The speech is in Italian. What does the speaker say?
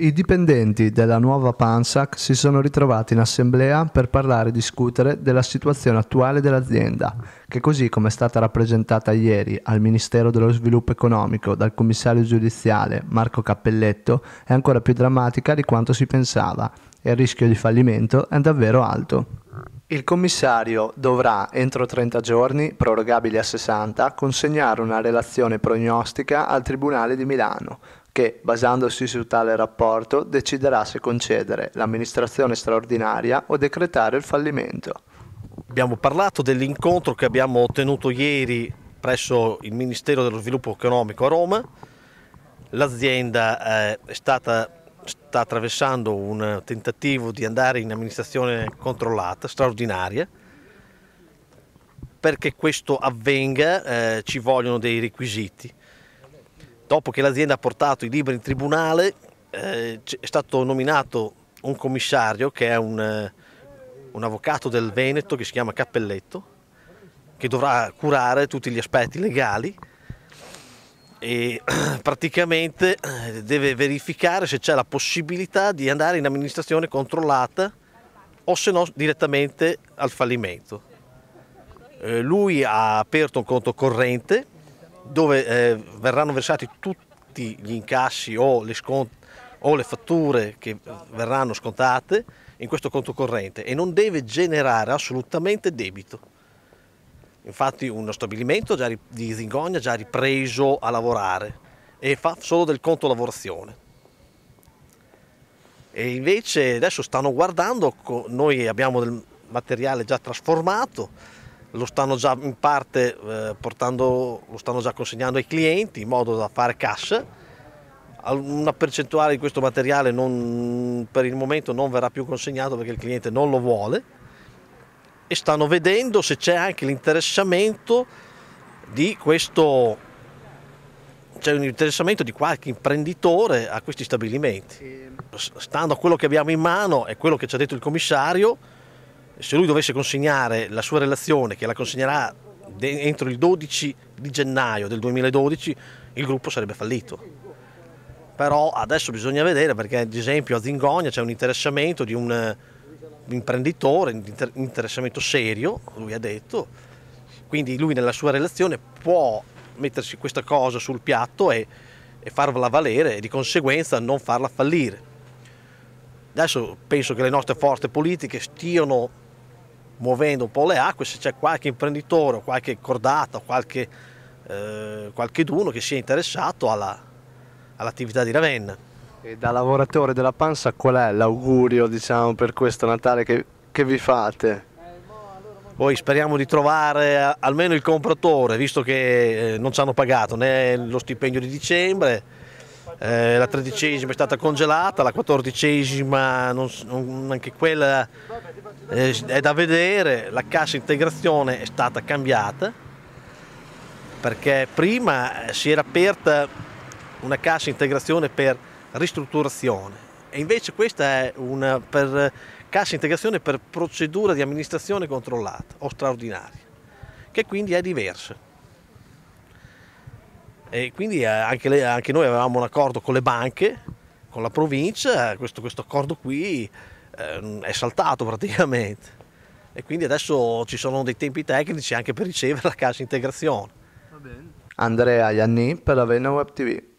I dipendenti della nuova Pansac si sono ritrovati in assemblea per parlare e discutere della situazione attuale dell'azienda, che così come è stata rappresentata ieri al Ministero dello Sviluppo Economico dal commissario giudiziale Marco Cappelletto, è ancora più drammatica di quanto si pensava e il rischio di fallimento è davvero alto. Il commissario dovrà, entro 30 giorni, prorogabili a 60, consegnare una relazione prognostica al Tribunale di Milano, che, basandosi su tale rapporto, deciderà se concedere l'amministrazione straordinaria o decretare il fallimento. Abbiamo parlato dell'incontro che abbiamo ottenuto ieri presso il Ministero dello Sviluppo Economico a Roma. L'azienda eh, sta attraversando un tentativo di andare in amministrazione controllata, straordinaria. Perché questo avvenga eh, ci vogliono dei requisiti dopo che l'azienda ha portato i libri in tribunale eh, è stato nominato un commissario che è un, eh, un avvocato del Veneto che si chiama Cappelletto che dovrà curare tutti gli aspetti legali e praticamente eh, deve verificare se c'è la possibilità di andare in amministrazione controllata o se no direttamente al fallimento. Eh, lui ha aperto un conto corrente dove eh, verranno versati tutti gli incassi o le, o le fatture che verranno scontate in questo conto corrente e non deve generare assolutamente debito. Infatti uno stabilimento di Zingogna già ripreso a lavorare e fa solo del conto lavorazione. E invece adesso stanno guardando, noi abbiamo del materiale già trasformato, lo stanno già in parte eh, portando, lo stanno già consegnando ai clienti in modo da fare cassa. Una percentuale di questo materiale non, per il momento non verrà più consegnato perché il cliente non lo vuole e stanno vedendo se c'è anche l'interessamento di questo c'è un interessamento di qualche imprenditore a questi stabilimenti. Stando a quello che abbiamo in mano e quello che ci ha detto il commissario, se lui dovesse consegnare la sua relazione, che la consegnerà entro il 12 di gennaio del 2012, il gruppo sarebbe fallito. Però adesso bisogna vedere perché ad esempio a Zingonia c'è un interessamento di un eh, imprenditore, un interessamento serio, lui ha detto, quindi lui nella sua relazione può mettersi questa cosa sul piatto e, e farla valere e di conseguenza non farla fallire. Adesso penso che le nostre forze politiche stiano muovendo un po' le acque, se c'è qualche imprenditore o qualche cordata o qualche, eh, qualcheduno che sia interessato all'attività di Ravenna. E da lavoratore della Pansa qual è l'augurio diciamo, per questo Natale che, che vi fate? Poi speriamo di trovare almeno il compratore, visto che eh, non ci hanno pagato né lo stipendio di dicembre, eh, la tredicesima è stata congelata, la quattordicesima non, non, anche quella eh, è da vedere, la cassa integrazione è stata cambiata perché prima eh, si era aperta una cassa integrazione per ristrutturazione e invece questa è una per cassa integrazione per procedura di amministrazione controllata o straordinaria che quindi è diversa. E quindi eh, anche, le, anche, noi avevamo un accordo con le banche, con la provincia, questo, questo accordo qui eh, è saltato praticamente. E quindi adesso ci sono dei tempi tecnici anche per ricevere la cassa integrazione. Andrea Ianni per Avena Web TV.